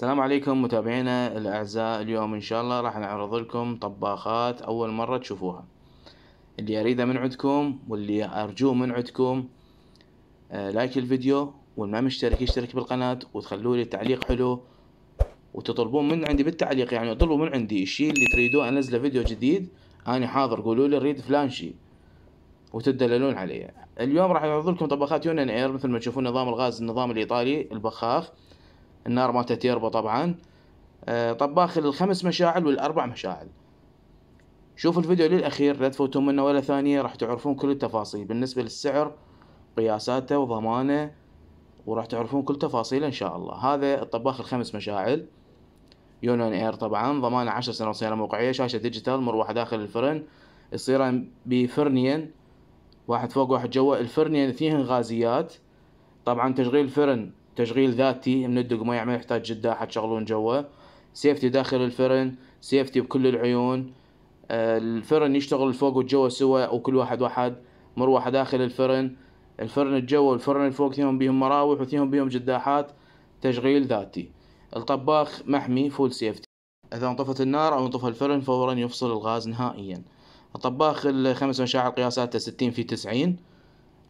السلام عليكم متابعينا الأعزاء اليوم إن شاء الله راح نعرض لكم طباخات أول مرة تشوفوها اللي أريده من عندكم واللي أرجوه من عندكم آه، لايك الفيديو واللي ما مشترك يشترك بالقناة وتخلوا لي تعليق حلو وتطلبون من عندي بالتعليق يعني اطلبوا من عندي الشيء اللي تريدوه انزله فيديو جديد أنا حاضر قولوا لي اريد فلان شيء وتدللون عليه اليوم راح اعرض لكم طبخات يونان اير مثل ما تشوفون نظام الغاز النظام الايطالي البخاخ النار مالته تيربو طبعا آه، طباخ الخمس مشاعل والاربع مشاعل شوف الفيديو للأخير لا تفوتون منه ولا ثانية راح تعرفون كل التفاصيل بالنسبة للسعر قياساته وضمانه وراح تعرفون كل تفاصيله إن شاء الله هذا الطباخ الخمس مشاعل يونان اير طبعا ضمانه عشر سنوات صيانة موقعية شاشة ديجيتال مروحة داخل الفرن يصير بفرنين واحد فوق واحد جوا الفرنين اثنين غازيات طبعا تشغيل الفرن تشغيل ذاتي من الدق ما يعمل يحتاج جداحة تشغلون جوا سيفتي داخل الفرن سيفتي بكل العيون آه، الفرن يشتغل الفوق والجوا سوا وكل واحد واحد مروحة داخل الفرن الفرن الجوا والفرن الفوق فيهم بيهم مراوح وفيهم بيهم جداحات تشغيل ذاتي الطباخ محمي فول سيفتي إذا انطفت النار أو انطفى الفرن فورا يفصل الغاز نهائيا الطباخ الخمس مشاعل قياساته ستين في تسعين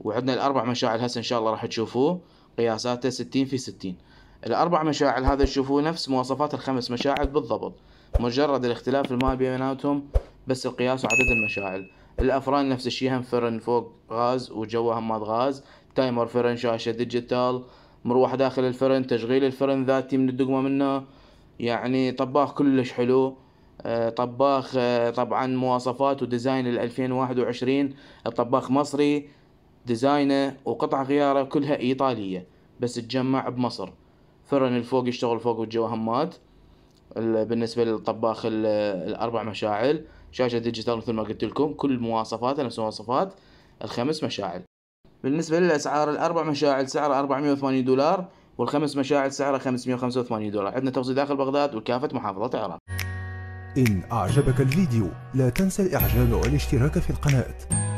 وعندنا الأربع مشاعل هسه إن شاء الله راح تشوفوه قياساته 60 في 60 الأربع مشاعل هذا تشوفوه نفس مواصفات الخمس مشاعل بالضبط مجرد الاختلاف الماء بيناتهم بس القياس وعدد المشاعل الأفران نفس الشيء هم فرن فوق غاز وجوه همات غاز تايمر فرن شاشة ديجيتال مروحة داخل الفرن تشغيل الفرن ذاتي من الدقمة منه يعني طباخ كلش حلو آه، طباخ آه، طبعا مواصفات وديزاين ال 2021 الطباخ مصري ديزاينه وقطع غياره كلها ايطالية بس تجمع بمصر فرن الفوق يشتغل فوق وجوه همات بالنسبة للطباخ الأربع مشاعل شاشة ديجيتال مثل ما قلت لكم كل مواصفاته نفس مواصفات الخمس مشاعل بالنسبة للأسعار الأربع مشاعل سعره 480 دولار والخمس مشاعل سعره 585 دولار عندنا توصيل داخل بغداد وكافة محافظات العراق إن أعجبك الفيديو لا تنسى الإعجاب والاشتراك في القناة